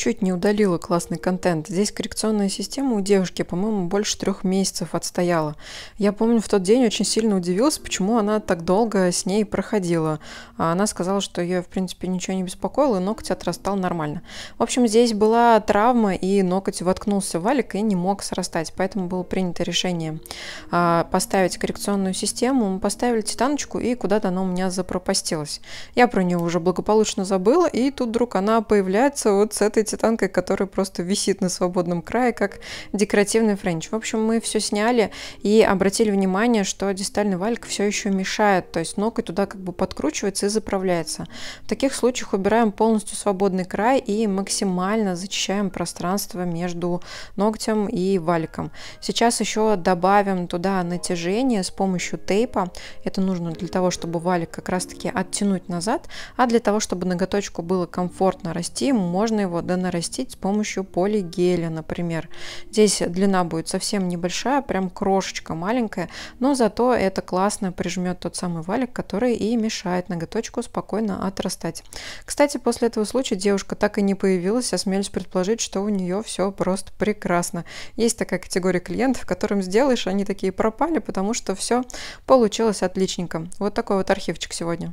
чуть не удалила классный контент. Здесь коррекционная система у девушки, по-моему, больше трех месяцев отстояла. Я помню, в тот день очень сильно удивилась, почему она так долго с ней проходила. А она сказала, что ее, в принципе, ничего не беспокоило, и ноготь отрастал нормально. В общем, здесь была травма, и ноготь воткнулся в валик и не мог срастать, поэтому было принято решение а, поставить коррекционную систему. Мы поставили титаночку, и куда-то она у меня запропастилась. Я про нее уже благополучно забыла, и тут вдруг она появляется вот с этой титанкой, которая просто висит на свободном крае, как декоративный френч. В общем, мы все сняли и обратили внимание, что дистальный валик все еще мешает, то есть ноготь туда как бы подкручивается и заправляется. В таких случаях убираем полностью свободный край и максимально зачищаем пространство между ногтем и валиком. Сейчас еще добавим туда натяжение с помощью тейпа. Это нужно для того, чтобы валик как раз таки оттянуть назад, а для того, чтобы ноготочку было комфортно расти, можно его до нарастить с помощью полигеля, например. Здесь длина будет совсем небольшая, прям крошечка маленькая, но зато это классно прижмет тот самый валик, который и мешает ноготочку спокойно отрастать. Кстати, после этого случая девушка так и не появилась, осмелюсь предположить, что у нее все просто прекрасно. Есть такая категория клиентов, которым сделаешь, они такие пропали, потому что все получилось отличненько. Вот такой вот архивчик сегодня.